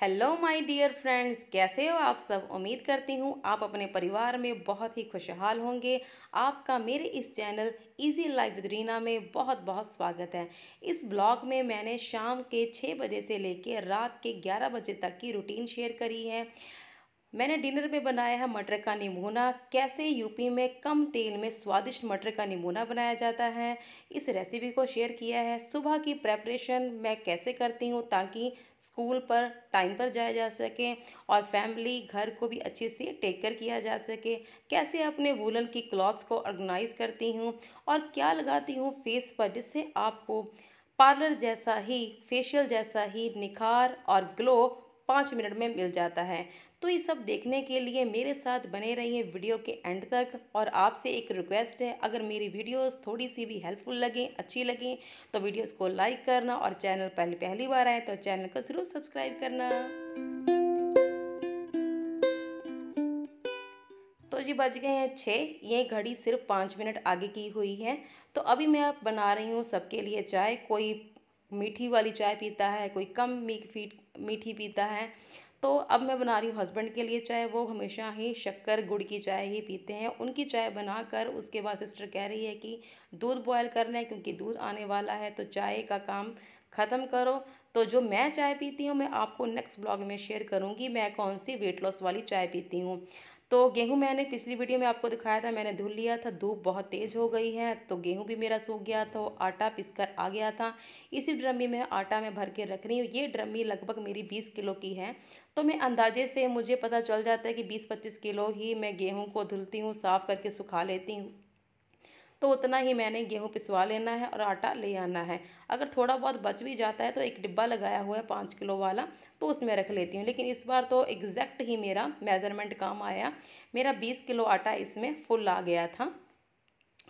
hello my dear friends कैसे हो आप सब उम्मीद करती हूँ आप अपने परिवार में बहुत ही खुशहाल होंगे आपका मेरे इस channel easy life with Reena में बहुत बहुत स्वागत है इस ब्लॉग में मैंने शाम के छः बजे से लेकर रात के ग्यारह बजे तक की रूटीन शेयर करी है मैंने डिनर में बनाया है मटर का निमोना कैसे यूपी में कम तेल में स्वादिष्ट मटर का निमोना बनाया जाता है इस रेसिपी को शेयर किया है सुबह की प्रेपरेशन मैं कैसे करती हूँ ताकि स्कूल पर टाइम पर जाया जा सके और फैमिली घर को भी अच्छे से टेक कर किया जा सके कैसे अपने वूलन की क्लॉथ्स को ऑर्गेनाइज करती हूँ और क्या लगाती हूँ फेस पर जिससे आपको पार्लर जैसा ही फेशियल जैसा ही निखार और ग्लो पाँच मिनट में मिल जाता है तो ये सब देखने के लिए मेरे साथ बने रहिए वीडियो के एंड तक और आपसे एक रिक्वेस्ट है अगर मेरी वीडियोस थोड़ी सी भी हेल्पफुल लगें अच्छी लगें तो वीडियोस को लाइक करना और चैनल पहले पहली बार आए तो चैनल को ज़रूर सब्सक्राइब करना तो जी बज गए हैं छः ये घड़ी सिर्फ पाँच मिनट आगे की हुई है तो अभी मैं आप बना रही हूँ सबके लिए चाय कोई मीठी वाली चाय पीता है कोई कम मीठ फीट मीठी पीता है तो अब मैं बना रही हूँ हस्बैंड के लिए चाय वो हमेशा ही शक्कर गुड़ की चाय ही पीते हैं उनकी चाय बनाकर उसके बाद सिस्टर कह रही है कि दूध बॉयल करना है क्योंकि दूध आने वाला है तो चाय का काम ख़त्म करो तो जो मैं चाय पीती हूँ मैं आपको नेक्स्ट ब्लॉग में शेयर करूँगी मैं कौन सी वेट लॉस वाली चाय पीती हूँ तो गेहूँ मैंने पिछली वीडियो में आपको दिखाया था मैंने धुल लिया था धूप बहुत तेज़ हो गई है तो गेहूँ भी मेरा सूख गया था आटा पिस कर आ गया था इसी ड्रम्मी में आटा में भर के रख रही हूँ ये ड्रम्मी लगभग मेरी बीस किलो की है तो मैं अंदाजे से मुझे पता चल जाता है कि बीस पच्चीस किलो ही मैं गेहूँ को धुलती हूँ साफ़ करके सुखा लेती हूँ तो उतना ही मैंने गेहूँ पिसवा लेना है और आटा ले आना है अगर थोड़ा बहुत बच भी जाता है तो एक डिब्बा लगाया हुआ है पाँच किलो वाला तो उसमें रख लेती हूँ लेकिन इस बार तो एग्जैक्ट ही मेरा मेज़रमेंट काम आया मेरा बीस किलो आटा इसमें फुल आ गया था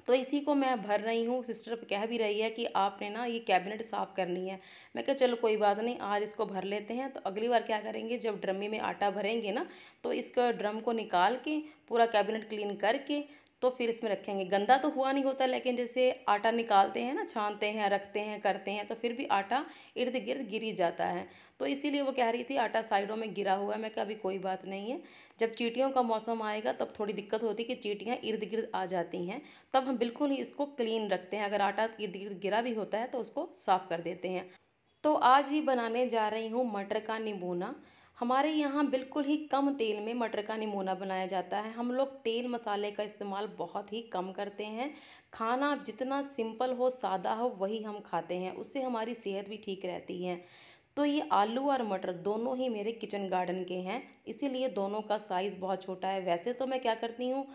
तो इसी को मैं भर रही हूँ सिस्टर कह भी रही है कि आपने ना ये कैबिनेट साफ़ करनी है मैं कहा चलो कोई बात नहीं आज इसको भर लेते हैं तो अगली बार क्या करेंगे जब ड्रमी में आटा भरेंगे ना तो इसका ड्रम को निकाल के पूरा कैबिनेट क्लीन करके तो फिर इसमें रखेंगे गंदा तो हुआ नहीं होता लेकिन जैसे आटा निकालते हैं ना छानते हैं रखते हैं करते हैं तो फिर भी आटा इर्द गिर्द गिरी जाता है तो इसीलिए वो कह रही थी आटा साइडों में गिरा हुआ है मैं कभी अभी कोई बात नहीं है जब चीटियों का मौसम आएगा तब थोड़ी दिक्कत होती है कि चीटियाँ इर्द गिर्द आ जाती हैं तब हम बिल्कुल ही इसको क्लीन रखते हैं अगर आटा इर्द गिर्द गिरा भी होता है तो उसको साफ़ कर देते हैं तो आज ही बनाने जा रही हूँ मटर का निमोना हमारे यहाँ बिल्कुल ही कम तेल में मटर का निमोना बनाया जाता है हम लोग तेल मसाले का इस्तेमाल बहुत ही कम करते हैं खाना जितना सिंपल हो सादा हो वही हम खाते हैं उससे हमारी सेहत भी ठीक रहती है तो ये आलू और मटर दोनों ही मेरे किचन गार्डन के हैं इसीलिए दोनों का साइज़ बहुत छोटा है वैसे तो मैं क्या करती हूँ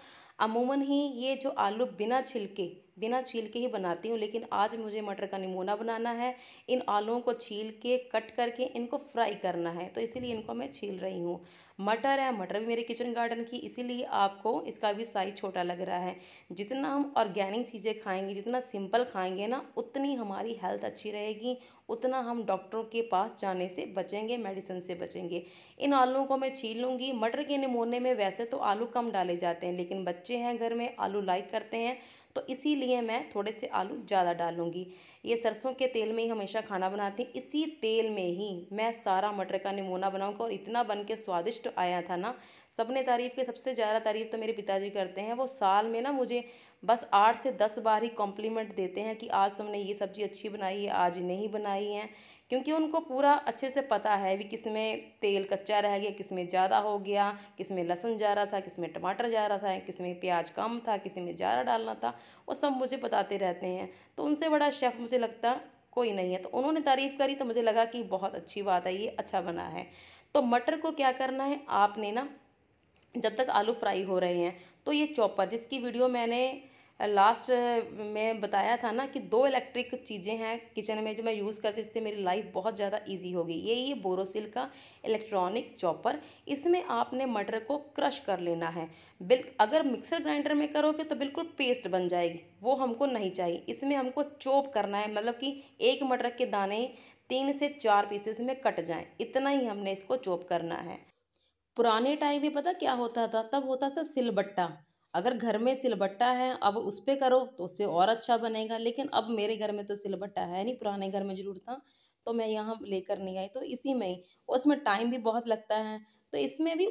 अमूमन ही ये जो आलू बिना छिलके बिना छील के ही बनाती हूँ लेकिन आज मुझे मटर का निमोना बनाना है इन आलूओं को छील के कट करके इनको फ्राई करना है तो इसीलिए इनको मैं छील रही हूँ मटर है मटर भी मेरे किचन गार्डन की इसीलिए आपको इसका भी साइज़ छोटा लग रहा है जितना हम ऑर्गेनिक चीज़ें खाएंगे जितना सिंपल खाएंगे ना उतनी हमारी हेल्थ अच्छी रहेगी उतना हम डॉक्टरों के पास जाने से बचेंगे मेडिसिन से बचेंगे इन आलूओं को मैं छील लूँगी मटर के निमोने में वैसे तो आलू कम डाले जाते हैं लेकिन बच्चे हैं घर में आलू लाइक करते हैं तो इसीलिए मैं थोड़े से आलू ज़्यादा डालूंगी ये सरसों के तेल में ही हमेशा खाना बनाती हूँ इसी तेल में ही मैं सारा मटर का निमोना बनाऊँगा और इतना बन के स्वादिष्ट आया था ना सबने तारीफ़ की सबसे ज़्यादा तारीफ़ तो मेरे पिताजी करते हैं वो साल में ना मुझे बस आठ से दस बार ही कॉम्प्लीमेंट देते हैं कि आज तुमने ये सब्ज़ी अच्छी बनाई है आज नहीं बनाई है क्योंकि उनको पूरा अच्छे से पता है भी किस में तेल कच्चा रह गया किस में ज़्यादा हो गया किस में लहसुन जा रहा था किस में टमाटर जा रहा था किस में प्याज कम था किस में ज़्यादा डालना था वो सब मुझे बताते रहते हैं तो उनसे बड़ा शेफ़ मुझे लगता कोई नहीं है तो उन्होंने तारीफ़ करी तो मुझे लगा कि बहुत अच्छी बात है ये अच्छा बना है तो मटर को क्या करना है आपने ना जब तक आलू फ्राई हो रहे हैं तो ये चॉपर जिसकी वीडियो मैंने लास्ट में बताया था ना कि दो इलेक्ट्रिक चीज़ें हैं किचन में जो मैं यूज़ करती इससे मेरी लाइफ बहुत ज़्यादा इजी हो गई यही है बोरोसिल का इलेक्ट्रॉनिक चॉपर इसमें आपने मटर को क्रश कर लेना है बिल अगर मिक्सर ग्राइंडर में करोगे तो बिल्कुल पेस्ट बन जाएगी वो हमको नहीं चाहिए इसमें हमको चॉप करना है मतलब कि एक मटर के दाने तीन से चार पीसेस में कट जाएँ इतना ही हमने इसको चॉप करना है पुराने टाइम में पता क्या होता था तब होता था सिलबट्टा अगर घर में सिलबट्टा है अब उस पर करो तो उससे और अच्छा बनेगा लेकिन अब मेरे घर में तो सिलबट्टा है नहीं पुराने घर में ज़रूर था तो मैं यहाँ लेकर नहीं आई तो इसी में ही उसमें टाइम भी बहुत लगता है तो इसमें भी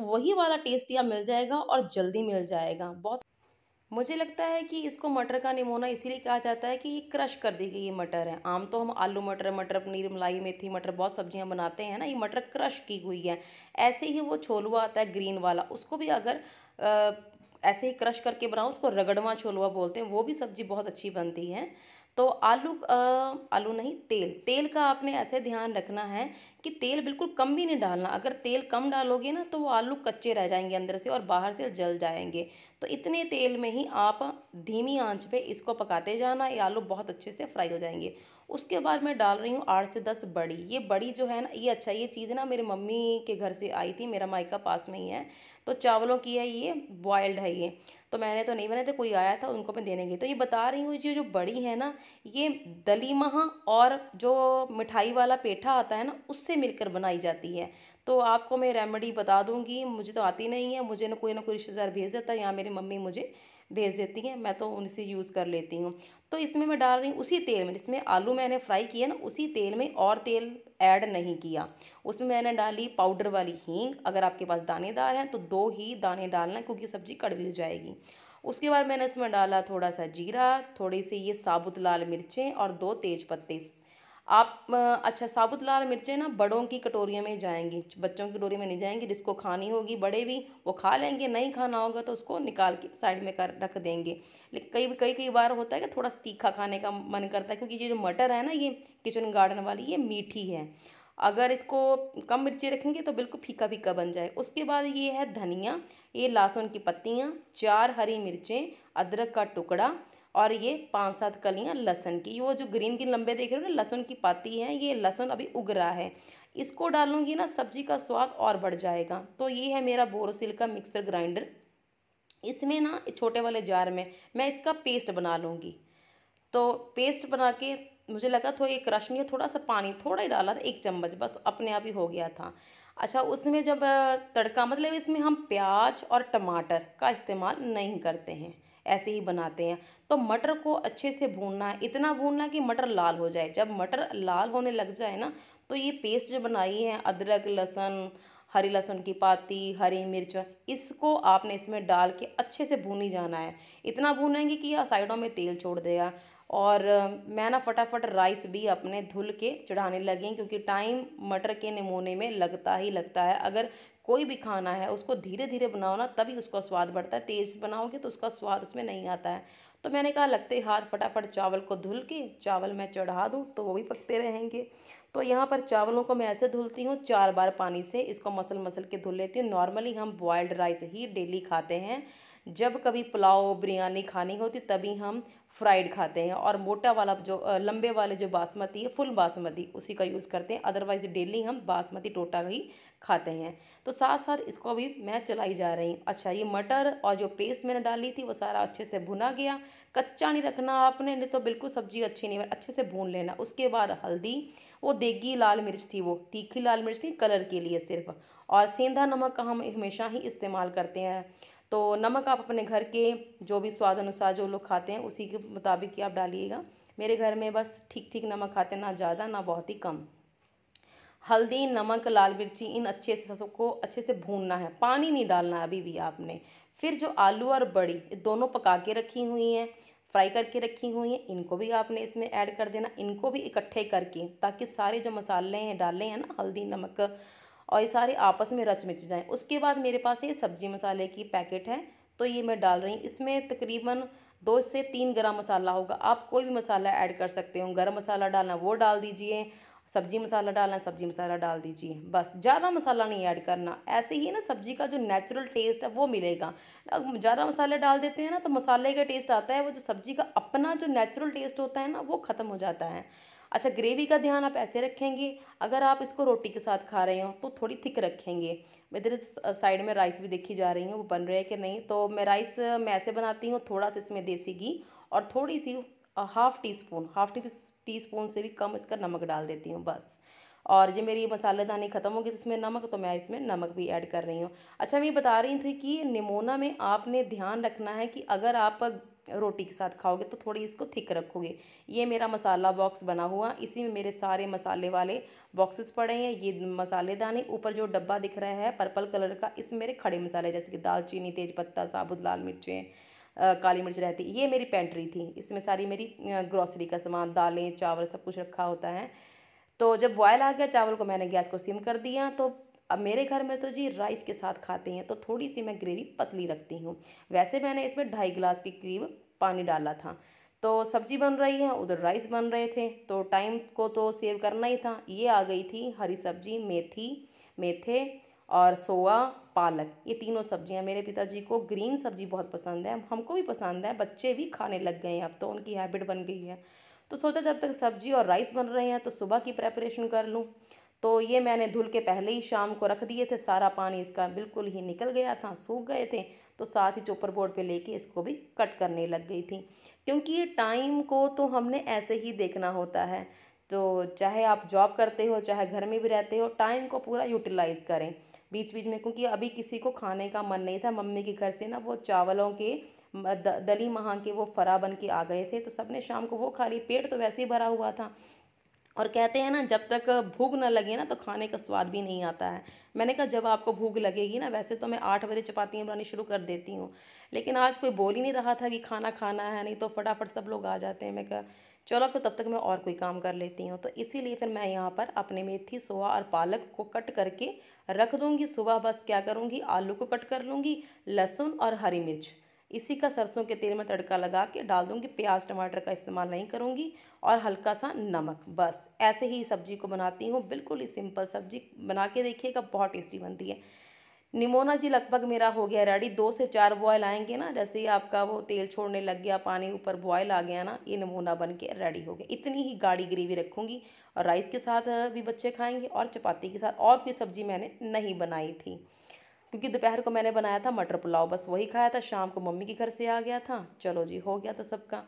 वही वाला टेस्ट या मिल जाएगा और जल्दी मिल जाएगा बहुत मुझे लगता है कि इसको मटर का निमोना इसीलिए कहा जाता है कि ये क्रश कर दी गई ये मटर है आम तो हम आलू मटर मटर पनीर मलाई मेथी मटर बहुत सब्जियां बनाते हैं ना ये मटर क्रश की हुई है ऐसे ही वो छोलुआ आता है ग्रीन वाला उसको भी अगर आ, ऐसे ही क्रश करके बनाओ उसको रगड़वा छोलुआ बोलते हैं वो भी सब्जी बहुत अच्छी बनती है तो आलू आ, आलू नहीं तेल तेल का आपने ऐसे ध्यान रखना है कि तेल बिल्कुल कम भी नहीं डालना अगर तेल कम डालोगे ना तो वो आलू कच्चे रह जाएंगे अंदर से और बाहर से जल जाएंगे तो इतने तेल में ही आप धीमी आंच पे इसको पकाते जाना ये आलू बहुत अच्छे से फ्राई हो जाएंगे उसके बाद मैं डाल रही हूँ आठ से दस बड़ी ये बड़ी जो है ना ये अच्छा ये चीज़ ना मेरी मम्मी के घर से आई थी मेरा मायका पास में ही है तो चावलों की है ये बॉयल्ड है ये तो मैंने तो नहीं बनाए थे कोई आया था उनको मैं देने गई तो ये बता रही हूँ ये जो बड़ी है ना ये दली और जो मिठाई वाला पेठा आता है ना उससे मिलकर बनाई जाती है तो आपको मैं रेमेडी बता दूंगी मुझे तो आती नहीं है मुझे ना कोई ना कोई रिश्तेदार भेज देता है या मेरी मम्मी मुझे भेज देती हैं मैं तो उनसे यूज़ कर लेती हूँ तो इसमें मैं डाल रही हूँ उसी तेल में जिसमें आलू मैंने फ्राई किया ना उसी तेल में और तेल ऐड नहीं किया उसमें मैंने डाली पाउडर वाली हींग अगर आपके पास दानेदार हैं तो दो ही दाने डालना क्योंकि सब्ज़ी कड़वी हो जाएगी उसके बाद मैंने उसमें डाला थोड़ा सा जीरा थोड़ी सी ये साबुत लाल मिर्चें और दो तेज़ पत्ते आप अच्छा साबुत लाल मिर्चें ना बड़ों की कटोरियों में जाएंगी बच्चों की कटोरी में नहीं जाएंगी जिसको खानी होगी बड़े भी वो खा लेंगे नहीं खाना होगा तो उसको निकाल के साइड में कर रख देंगे लेकिन कई कई कई बार होता है कि थोड़ा तीखा खाने का मन करता है क्योंकि ये जो मटर है ना ये किचन गार्डन वाली ये मीठी है अगर इसको कम मिर्ची रखेंगे तो बिल्कुल फीका फीका बन जाए उसके बाद ये है धनिया ये लहसुन की पत्तियाँ चार हरी मिर्चें अदरक का टुकड़ा और ये पांच सात कलियां लहसन की वो जो ग्रीन ग्रीन लंबे देख रहे हो ना लहसुन की पाती है ये लहसुन अभी उग रहा है इसको डालूंगी ना सब्जी का स्वाद और बढ़ जाएगा तो ये है मेरा बोरोसिल का मिक्सर ग्राइंडर इसमें ना छोटे वाले जार में मैं इसका पेस्ट बना लूँगी तो पेस्ट बना के मुझे लगा थोड़ा ये क्रश नहीं थोड़ा सा पानी थोड़ा ही डाला था एक चम्मच बस अपने आप ही हो गया था अच्छा उसमें जब तड़का मतलब इसमें हम प्याज और टमाटर का इस्तेमाल नहीं करते हैं ऐसे ही बनाते हैं तो मटर को अच्छे से भूनना है इतना भूनना कि मटर लाल हो जाए जब मटर लाल होने लग जाए ना तो ये पेस्ट जो बनाई है अदरक लहसुन हरी लहसुन की पाती हरी मिर्च इसको आपने इसमें डाल के अच्छे से भूनी जाना है इतना भूनेंगे कि यह साइडों में तेल छोड़ देगा और मैं ना फटाफट राइस भी अपने धुल के चढ़ाने लगी क्योंकि टाइम मटर के नमूने में लगता ही लगता है अगर कोई भी खाना है उसको धीरे धीरे बनाओ ना तभी उसका स्वाद बढ़ता है तेज़ बनाओगे तो उसका स्वाद उसमें नहीं आता है तो मैंने कहा लगते हाथ फटाफट चावल को धुल के चावल मैं चढ़ा दूँ तो वो भी पकते रहेंगे तो यहाँ पर चावलों को मैं ऐसे धुलती हूँ चार बार पानी से इसको मसल मसल के धुल लेती हूँ नॉर्मली हम बॉयल्ड राइस ही डेली खाते हैं जब कभी पुलाव बिरयानी खानी होती तभी हम फ्राइड खाते हैं और मोटा वाला जो लंबे वाले जो बासमती है फुल बासमती उसी का यूज़ करते हैं अदरवाइज डेली हम बासमती टोटा ही खाते हैं तो साथ साथ इसको भी मैं चलाई जा रही हूँ अच्छा ये मटर और जो पेस्ट मैंने डाली थी वो सारा अच्छे से भुना गया कच्चा नहीं रखना आपने नहीं तो बिल्कुल सब्जी अच्छी नहीं अच्छे से भून लेना उसके बाद हल्दी वो देगी लाल मिर्च थी वो तीखी लाल मिर्च थी कलर के लिए सिर्फ और सेंधा नमक का हम हमेशा ही इस्तेमाल करते हैं तो नमक आप अपने घर के जो भी स्वाद अनुसार जो लोग खाते हैं उसी के मुताबिक ही आप डालिएगा मेरे घर में बस ठीक ठीक नमक खाते हैं ना ज़्यादा ना बहुत ही कम हल्दी नमक लाल मिर्ची इन अच्छे से सबको अच्छे से भूनना है पानी नहीं डालना है अभी भी आपने फिर जो आलू और बड़ी दोनों पका के रखी हुई हैं फ्राई करके रखी हुई हैं इनको भी आपने इसमें ऐड कर देना इनको भी इकट्ठे करके ताकि सारे जो मसाले हैं डाले हैं ना हल्दी नमक और ये सारे आपस में रच मिच जाएँ उसके बाद मेरे पास ये सब्जी मसाले की पैकेट है तो ये मैं डाल रही हूँ इसमें तकरीबन दो से तीन गरम मसाला होगा आप कोई भी मसाला ऐड कर सकते हो गरम मसाला डालना वो डाल दीजिए सब्जी मसाला डालना है सब्जी मसाला डाल दीजिए बस ज़्यादा मसाला नहीं ऐड करना ऐसे ही ना सब्जी का जो नेचुरल टेस्ट है वो मिलेगा ज़्यादा मसाले डाल देते हैं ना तो मसाले का टेस्ट आता है वो जो सब्जी का अपना जो नेचुरल टेस्ट होता है ना वो ख़त्म हो जाता है अच्छा ग्रेवी का ध्यान आप ऐसे रखेंगे अगर आप इसको रोटी के साथ खा रहे हो तो थोड़ी थिक रखेंगे इधर साइड में राइस भी देखी जा रही है वो बन रहे हैं कि नहीं तो मैं राइस मैं ऐसे बनाती हूँ थोड़ा सा इसमें देसी घी और थोड़ी सी half teaspoon half teaspoon से भी कम इसका नमक डाल देती हूँ बस और जब मेरी मसालेदानी ख़त्म होगी तो इसमें नमक तो मैं इसमें नमक भी ऐड कर रही हूँ अच्छा मैं ये बता रही थी कि निमोना में आपने ध्यान रखना है कि अगर आप रोटी के साथ खाओगे तो थोड़ी इसको थिक रखोगे ये मेरा मसाला बॉक्स बना हुआ इसी में मेरे सारे मसाले वाले बॉक्सेस पड़े हैं ये मसालेदाने ऊपर जो डब्बा दिख रहा है पर्पल कलर का इसमें मेरे खड़े मसाले जैसे कि दालचीनी तेज़पत्ता साबुत लाल मिर्चें काली मिर्च रहती ये मेरी पेंट्री थी इसमें सारी मेरी ग्रॉसरी का सामान दालें चावल सब कुछ रखा होता है तो जब बॉयल आ गया चावल को मैंने गैस को सिम कर दिया तो अब मेरे घर में तो जी राइस के साथ खाते हैं तो थोड़ी सी मैं ग्रेवी पतली रखती हूँ वैसे मैंने इसमें ढाई गिलास के करीब पानी डाला था तो सब्जी बन रही है उधर राइस बन रहे थे तो टाइम को तो सेव करना ही था ये आ गई थी हरी सब्जी मेथी मेथे और सोआ पालक ये तीनों सब्जियां मेरे पिताजी को ग्रीन सब्जी बहुत पसंद है हमको भी पसंद है बच्चे भी खाने लग गए हैं अब तो उनकी हैबिट बन गई है तो सोचा जब तक सब्जी और राइस बन रहे हैं तो सुबह की प्रेपरेशन कर लूँ तो ये मैंने धुल के पहले ही शाम को रख दिए थे सारा पानी इसका बिल्कुल ही निकल गया था सूख गए थे तो साथ ही चोपर बोर्ड पे लेके इसको भी कट करने लग गई थी क्योंकि ये टाइम को तो हमने ऐसे ही देखना होता है तो चाहे आप जॉब करते हो चाहे घर में भी रहते हो टाइम को पूरा यूटिलाइज़ करें बीच बीच में क्योंकि अभी किसी को खाने का मन नहीं था मम्मी के घर से ना वो चावलों के दली महा के वो फरा बन के आ गए थे तो सबने शाम को वो खा ली पेट तो वैसे ही भरा हुआ था और कहते हैं ना जब तक भूख ना लगे ना तो खाने का स्वाद भी नहीं आता है मैंने कहा जब आपको भूख लगेगी ना वैसे तो मैं आठ बजे चपातियाँ बनानी शुरू कर देती हूँ लेकिन आज कोई बोल ही नहीं रहा था कि खाना खाना है नहीं तो फटाफट सब लोग आ जाते हैं मैं कहा चलो फिर तब तक मैं और कोई काम कर लेती हूँ तो इसीलिए फिर मैं यहाँ पर अपने मेथी सोआ और पालक को कट करके रख दूँगी सुबह बस क्या करूँगी आलू को कट कर लूँगी लहसुन और हरी मिर्च इसी का सरसों के तेल में तड़का लगा के डाल दूँगी प्याज टमाटर का इस्तेमाल नहीं करूँगी और हल्का सा नमक बस ऐसे ही सब्जी को बनाती हूँ बिल्कुल ही सिंपल सब्जी बना के देखिएगा बहुत टेस्टी बनती है निमोना जी लगभग मेरा हो गया रेडी दो से चार बॉयल आएंगे ना जैसे ही आपका वो तेल छोड़ने लग गया पानी ऊपर बॉयल आ गया ना ये नमूना बन के रेडी हो गया इतनी ही गाढ़ी ग्रेवी रखूँगी और राइस के साथ भी बच्चे खाएंगे और चपाती के साथ और कोई सब्ज़ी मैंने नहीं बनाई थी क्योंकि दोपहर को मैंने बनाया था मटर पुलाव बस वही खाया था शाम को मम्मी के घर से आ गया था चलो जी हो गया था सबका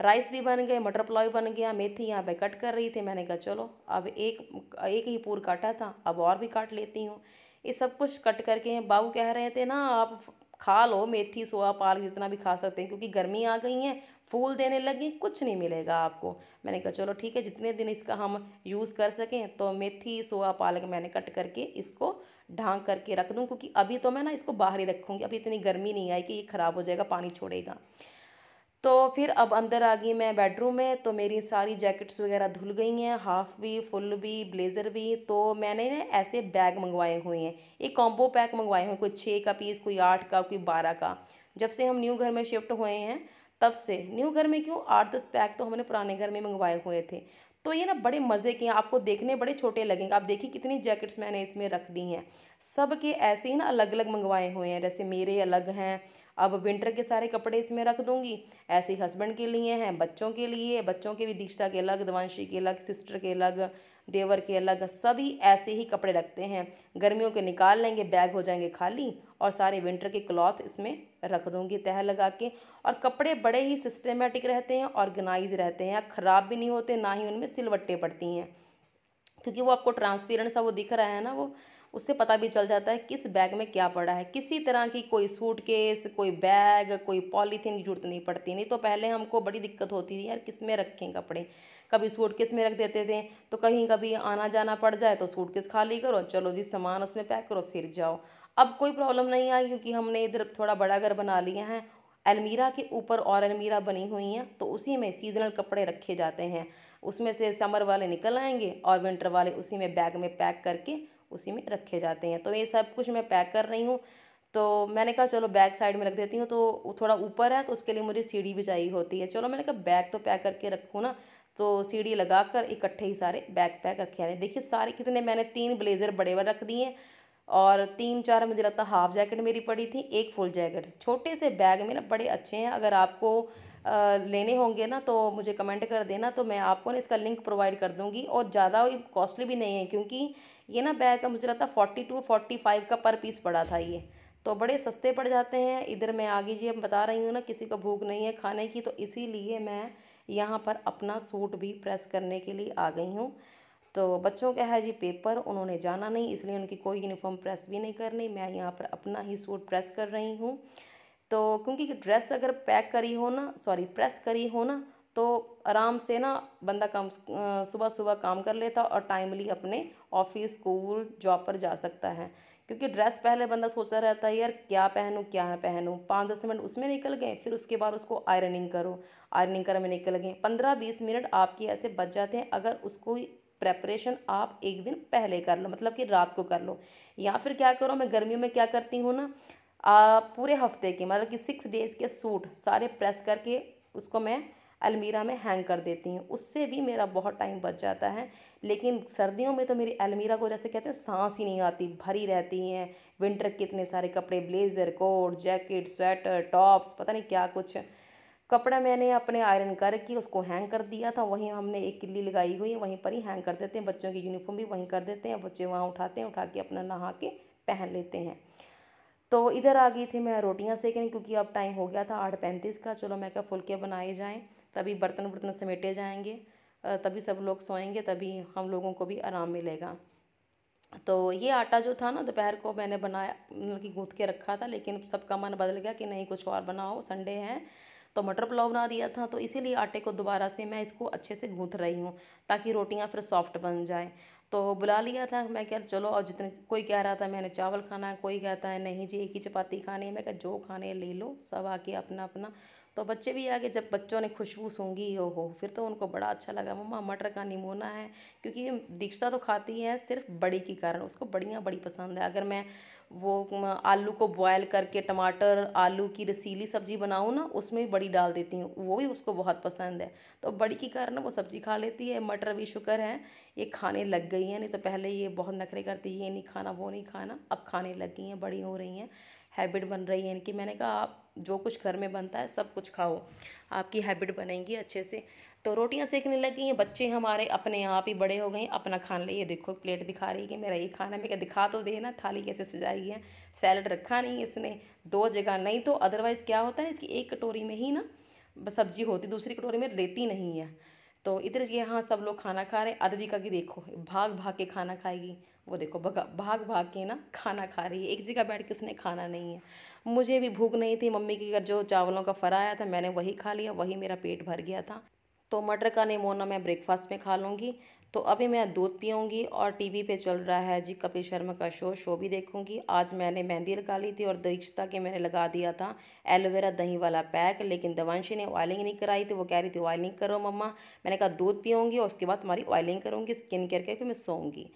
राइस भी बन गए मटर पुलाव भी बन गया मेथी यहाँ पे कट कर रही थी मैंने कहा चलो अब एक एक ही पूर काटा था अब और भी काट लेती हूँ ये सब कुछ कट करके हैं बाबू कह रहे थे ना आप खा लो मेथी सोया पालक जितना भी खा सकते हैं क्योंकि गर्मी आ गई है फूल देने लगी कुछ नहीं मिलेगा आपको मैंने कहा चलो ठीक है जितने दिन इसका हम यूज़ कर सकें तो मेथी सोया पालक मैंने कट करके इसको ढांक करके रख दूँ क्योंकि अभी तो मैं ना इसको बाहर ही रखूँगी अभी इतनी गर्मी नहीं आई कि ये ख़राब हो जाएगा पानी छोड़ेगा तो फिर अब अंदर आ गई मैं बेडरूम में तो मेरी सारी जैकेट्स वगैरह धुल गई हैं हाफ़ भी फुल भी ब्लेज़र भी तो मैंने ना ऐसे बैग मंगवाए हुए हैं एक कॉम्बो पैक मंगवाए हुए कोई छः का पीस कोई आठ का कोई बारह का जब से हम न्यू घर में शिफ्ट हुए हैं तब से न्यू घर में क्यों आठ दस पैक तो हमने पुराने घर में मंगवाए हुए थे तो ये ना बड़े मज़े के हैं आपको देखने बड़े छोटे लगेंगे आप देखिए कितनी जैकेट्स मैंने इसमें रख दी हैं सब के ऐसे ही ना अलग अलग मंगवाए हुए हैं जैसे मेरे अलग हैं अब विंटर के सारे कपड़े इसमें रख दूंगी ऐसे ही हस्बैंड के लिए हैं बच्चों के लिए बच्चों के भी दीक्षा के अलग दवांशी के अलग सिस्टर के अलग देवर के अलग सभी ऐसे ही कपड़े रखते हैं गर्मियों के निकाल लेंगे बैग हो जाएंगे खाली और सारे विंटर के क्लॉथ इसमें रख दूंगी तह लगा के और कपड़े बड़े ही सिस्टमेटिक रहते हैं ऑर्गेनाइज रहते हैं ख़राब भी नहीं होते ना ही उनमें सिलवट्टे पड़ती हैं क्योंकि वो आपको ट्रांसपेरेंट सा वो दिख रहा है ना वो उससे पता भी चल जाता है किस बैग में क्या पड़ा है किसी तरह की कोई सूटकेस कोई बैग कोई पॉलीथीन की जरूरत नहीं पड़ती नहीं तो पहले हमको बड़ी दिक्कत होती थी यार किस में रखें कपड़े कभी सूटकेस में रख देते थे तो कहीं कभी आना जाना पड़ जाए तो सूटकेस खाली करो चलो जी सामान उसमें पैक करो फिर जाओ अब कोई प्रॉब्लम नहीं आई क्योंकि हमने इधर थोड़ा बड़ा घर बना लिया है अलमीरा के ऊपर और अलमीरा बनी हुई हैं तो उसी में सीजनल कपड़े रखे जाते हैं उसमें से समर वाले निकल आएंगे और विंटर वाले उसी में बैग में पैक करके उसी में रखे जाते हैं तो ये सब कुछ मैं पैक कर रही हूँ तो मैंने कहा चलो बैक साइड में रख देती हूँ तो थोड़ा ऊपर है तो उसके लिए मुझे सीढ़ी भी चाहिए होती है चलो मैंने कहा बैग तो पैक करके रखूँ ना तो सीढ़ी लगा कर इकट्ठे ही सारे बैग पैक रखे आ रहे देखिए सारे कितने मैंने तीन ब्लेज़र बड़े बड़े रख दिए और तीन चार मुझे लगता हाफ जैकेट मेरी पड़ी थी एक फुल जैकेट छोटे से बैग में ना बड़े अच्छे हैं अगर आपको लेने होंगे ना तो मुझे कमेंट कर देना तो मैं आपको ना इसका लिंक प्रोवाइड कर दूँगी और ज़्यादा कॉस्टली भी नहीं है क्योंकि ये ना बैग का मुझे लगता फोर्टी टू फोर्टी फाइव का पर पीस पड़ा था ये तो बड़े सस्ते पड़ जाते हैं इधर मैं आगे जी अब बता रही हूँ ना किसी को भूख नहीं है खाने की तो इसीलिए मैं यहाँ पर अपना सूट भी प्रेस करने के लिए आ गई हूँ तो बच्चों का है जी पेपर उन्होंने जाना नहीं इसलिए उनकी कोई यूनिफॉर्म प्रेस भी नहीं करनी मैं यहाँ पर अपना ही सूट प्रेस कर रही हूँ तो क्योंकि ड्रेस अगर पैक करी हो ना सॉरी प्रेस करी हो ना तो आराम से ना बंदा कम सुबह सुबह काम कर लेता और टाइमली अपने ऑफिस स्कूल जॉब पर जा सकता है क्योंकि ड्रेस पहले बंदा सोचता रहता है यार क्या पहनूँ क्या ना पहनूँ पाँच दस मिनट उसमें निकल गए फिर उसके बाद उसको आयरनिंग करो आयरनिंग कर में निकल गए पंद्रह बीस मिनट आपके ऐसे बच जाते हैं अगर उसको प्रेपरेशन आप एक दिन पहले कर लो मतलब कि रात को कर लो या फिर क्या करो मैं गर्मियों में क्या करती हूँ ना आ, पूरे हफ्ते के मतलब कि सिक्स डेज़ के सूट सारे प्रेस करके उसको मैं अलमीरा में हैंग कर देती हूँ उससे भी मेरा बहुत टाइम बच जाता है लेकिन सर्दियों में तो मेरी अलमीरा को जैसे कहते हैं सांस ही नहीं आती भरी रहती हैं विंटर के इतने सारे कपड़े blazer coat jacket sweater tops पता नहीं क्या कुछ कपड़ा मैंने अपने आयरन करके उसको हैंग कर दिया था वहीं हमने एक किल्ली लगाई हुई है वहीं पर ही हैंग कर देते हैं बच्चों की यूनिफॉर्म भी वहीं कर देते हैं बच्चे वहाँ उठाते हैं उठा के अपना नहा के पहन लेते हैं तो इधर आ गई थी मैं रोटियां सेकने क्योंकि अब टाइम हो गया था आठ पैंतीस का चलो मैं क्या फुलके बनाए जाएं तभी बर्तन बर्तन समेटे जाएंगे तभी सब लोग सोएंगे तभी हम लोगों को भी आराम मिलेगा तो ये आटा जो था ना दोपहर को मैंने बनाया मतलब कि गूँथ के रखा था लेकिन सबका मन बदल गया कि नहीं कुछ और बनाओ संडे हैं तो मटर पुलाव बना दिया था तो इसीलिए आटे को दोबारा से मैं इसको अच्छे से गूँथ रही हूँ ताकि रोटियाँ फिर सॉफ्ट बन जाए तो बुला लिया था मैं कह चलो और जितने कोई कह रहा था मैंने चावल खाना है कोई कहता है नहीं जी एक ही चपाती खानी है मैं कह जो खाने ले लो सब आके अपना अपना तो बच्चे भी आगे जब बच्चों ने खुशबू सूंगी हो हो फिर तो उनको बड़ा अच्छा लगा मम्मा मटर का निमोना है क्योंकि दीक्षा तो खाती है सिर्फ बड़ी के कारण उसको बड़ियाँ बड़ी पसंद है अगर मैं वो आलू को बॉयल करके टमाटर आलू की रसीली सब्ज़ी बनाऊँ ना उसमें भी बड़ी डाल देती हूँ वो भी उसको बहुत पसंद है तो बड़ी की कारण वो सब्ज़ी खा लेती है मटर भी शुक्र है ये खाने लग गई हैं नहीं तो पहले ये बहुत नखरे करती है ये नहीं खाना वो नहीं खाना अब खाने लग गई हैं बड़ी हो रही हैं हैबिट बन रही है इनकी मैंने कहा आप जो कुछ घर में बनता है सब कुछ खाओ आपकी हैबिट बनेगी अच्छे से तो रोटियां सेकने लगी हैं बच्चे हमारे अपने आप ही बड़े हो गए अपना खान ले ये देखो प्लेट दिखा रही है कि मेरा ये खाना मैं क्या दिखा तो देना थाली कैसे सजाई है सैलड रखा नहीं इसने दो जगह नहीं तो अदरवाइज़ क्या होता है इसकी एक कटोरी में ही ना सब्जी होती दूसरी कटोरी में लेती नहीं है तो इधर यहाँ सब लोग खाना खा रहे हैं अदविका की देखो भाग भाग के खाना खाएगी वो देखो भाग भाग के ना खाना खा रही है एक जगह बैठ के उसने खाना नहीं है मुझे भी भूख नहीं थी मम्मी के घर जो चावलों का फरा आया था मैंने वही खा लिया वही मेरा पेट भर गया था तो मटर का निमोना मैं ब्रेकफास्ट में खा लूँगी तो अभी मैं दूध पीऊँगी और टीवी पे चल रहा है जी कपिल शर्मा का शो शो भी देखूँगी आज मैंने मेहंदी लगा ली थी और दीक्षिता के मैंने लगा दिया था एलोवेरा दही वाला पैक लेकिन दवांशी ने ऑयलिंग नहीं कराई थी वो कह रही थी ऑयलिंग करो मम्मा मैंने कहा दूध पीऊँगी और उसके बाद तुम्हारी ऑयलिंग करूँगी स्किन केयर करके फिर मैं सोऊँगी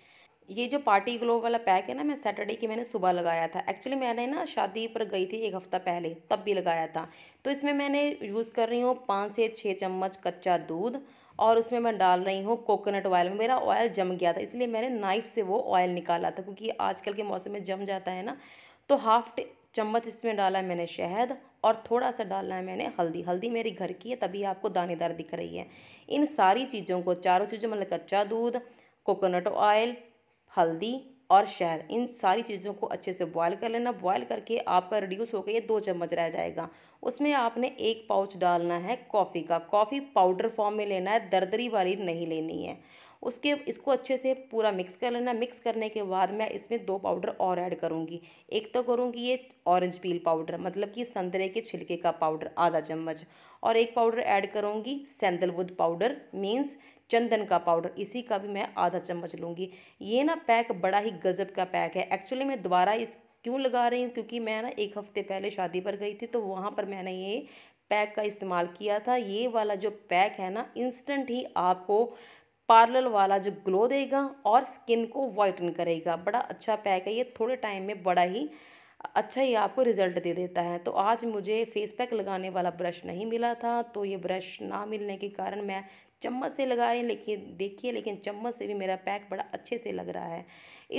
ये जो पार्टी ग्लो वाला पैक है ना मैं सैटरडे की मैंने सुबह लगाया था एक्चुअली मैंने ना शादी पर गई थी एक हफ़्ता पहले तब भी लगाया था तो इसमें मैंने यूज़ कर रही हूँ पाँच से छः चम्मच कच्चा दूध और उसमें मैं डाल रही हूँ कोकोनट ऑयल मेरा ऑयल जम गया था इसलिए मैंने नाइफ़ से वो ऑयल निकाला था क्योंकि आजकल के मौसम में जम जाता है ना तो हाफ चम्मच इसमें डाला है मैंने शहद और थोड़ा सा डालना है मैंने हल्दी हल्दी मेरी घर की है तभी आपको दानेदार दिख रही है इन सारी चीज़ों को चारों चीज़ों मतलब कच्चा दूध कोकोनट ऑयल हल्दी और शहर इन सारी चीज़ों को अच्छे से बॉयल कर लेना बॉयल करके आपका रिड्यूस होकर ये दो चम्मच रह जाएगा उसमें आपने एक पाउच डालना है कॉफ़ी का कॉफ़ी पाउडर फॉर्म में लेना है दरदरी वाली नहीं लेनी है उसके इसको अच्छे से पूरा मिक्स कर लेना मिक्स करने के बाद मैं इसमें दो पाउडर और ऐड करूँगी एक तो करूँगी ये ऑरेंज पील पाउडर मतलब कि संतरे के छिलके का पाउडर आधा चम्मच और एक पाउडर ऐड करूँगी सैंदलवुड पाउडर मीन्स चंदन का पाउडर इसी का भी मैं आधा चम्मच लूँगी ये ना पैक बड़ा ही गज़ब का पैक है एक्चुअली मैं दोबारा इस क्यों लगा रही हूँ क्योंकि मैं ना एक हफ़्ते पहले शादी पर गई थी तो वहाँ पर मैंने ये पैक का इस्तेमाल किया था ये वाला जो पैक है ना इंस्टेंट ही आपको पार्लर वाला जो ग्लो देगा और स्किन को वाइटन करेगा बड़ा अच्छा पैक है ये थोड़े टाइम में बड़ा ही अच्छा ही आपको रिज़ल्ट दे देता है तो आज मुझे फेस पैक लगाने वाला ब्रश नहीं मिला था तो ये ब्रश ना मिलने के कारण मैं चम्मच से लगा रही लेकिन देखिए लेकिन चम्मच से भी मेरा पैक बड़ा अच्छे से लग रहा है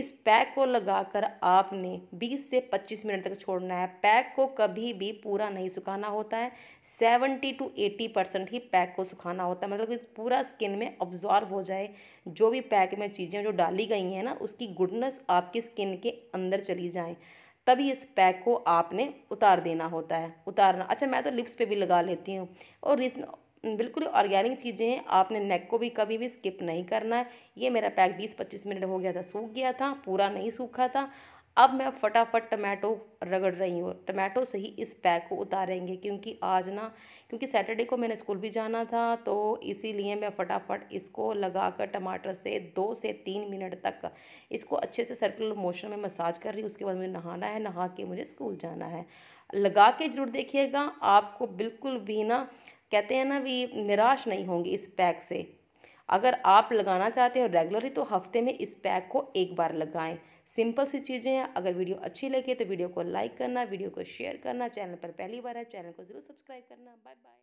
इस पैक को लगाकर आपने 20 से 25 मिनट तक छोड़ना है पैक को कभी भी पूरा नहीं सुखाना होता है 70 टू 80 परसेंट ही पैक को सुखाना होता है मतलब कि पूरा स्किन में ऑब्जॉर्व हो जाए जो भी पैक में चीज़ें जो डाली गई हैं ना उसकी गुडनेस आपकी स्किन के अंदर चली जाएँ तभी इस पैक को आपने उतार देना होता है उतारना अच्छा मैं तो लिप्स पे भी लगा लेती हूँ और इस बिल्कुल ऑर्गेनिक चीज़ें हैं आपने नेक को भी कभी भी स्किप नहीं करना है ये मेरा पैक बीस पच्चीस मिनट हो गया था सूख गया था पूरा नहीं सूखा था अब मैं फटाफट टमाटो रगड़ रही हूँ टमाटो से ही इस पैक को उतारेंगे क्योंकि आज ना क्योंकि सैटरडे को मैंने स्कूल भी जाना था तो इसीलिए मैं फटाफट इसको लगाकर टमाटर से दो से तीन मिनट तक इसको अच्छे से सर्कुलर मोशन में मसाज कर रही हूँ उसके बाद मुझे नहाना है नहा के मुझे स्कूल जाना है लगा के ज़रूर देखिएगा आपको बिल्कुल भी ना कहते हैं ना भी निराश नहीं होंगे इस पैक से अगर आप लगाना चाहते हो रेगुलरली तो हफ्ते में इस पैक को एक बार लगाएं सिंपल सी चीज़ें हैं अगर वीडियो अच्छी लगे तो वीडियो को लाइक करना वीडियो को शेयर करना चैनल पर पहली बार है चैनल को ज़रूर सब्सक्राइब करना बाय बाय